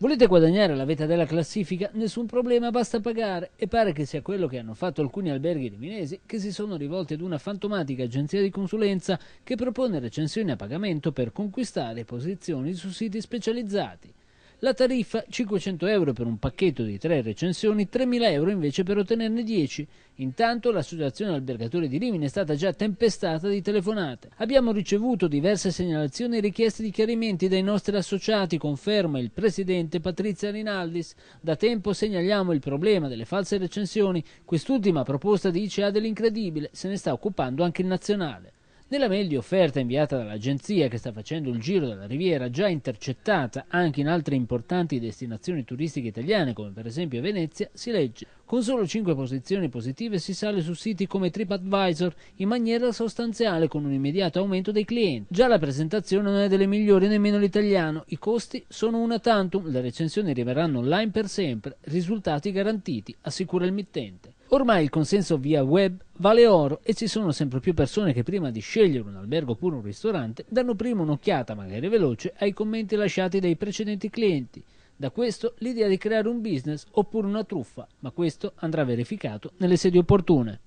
Volete guadagnare la vetta della classifica? Nessun problema, basta pagare. E pare che sia quello che hanno fatto alcuni alberghi riminesi che si sono rivolti ad una fantomatica agenzia di consulenza che propone recensioni a pagamento per conquistare posizioni su siti specializzati. La tariffa 500 euro per un pacchetto di tre recensioni, 3.000 euro invece per ottenerne 10. Intanto l'associazione albergatori di Rimini è stata già tempestata di telefonate. Abbiamo ricevuto diverse segnalazioni e richieste di chiarimenti dai nostri associati, conferma il presidente Patrizia Rinaldis. Da tempo segnaliamo il problema delle false recensioni. Quest'ultima proposta dice ha dell'incredibile se ne sta occupando anche il nazionale. Nella mail di offerta inviata dall'agenzia che sta facendo il giro della riviera, già intercettata anche in altre importanti destinazioni turistiche italiane come per esempio Venezia, si legge con solo 5 posizioni positive si sale su siti come TripAdvisor in maniera sostanziale con un immediato aumento dei clienti. Già la presentazione non è delle migliori nemmeno l'italiano, i costi sono una tantum, le recensioni arriveranno online per sempre, risultati garantiti, assicura il mittente. Ormai il consenso via web vale oro e ci sono sempre più persone che prima di scegliere un albergo oppure un ristorante danno prima un'occhiata, magari veloce, ai commenti lasciati dai precedenti clienti. Da questo l'idea di creare un business oppure una truffa, ma questo andrà verificato nelle sedi opportune.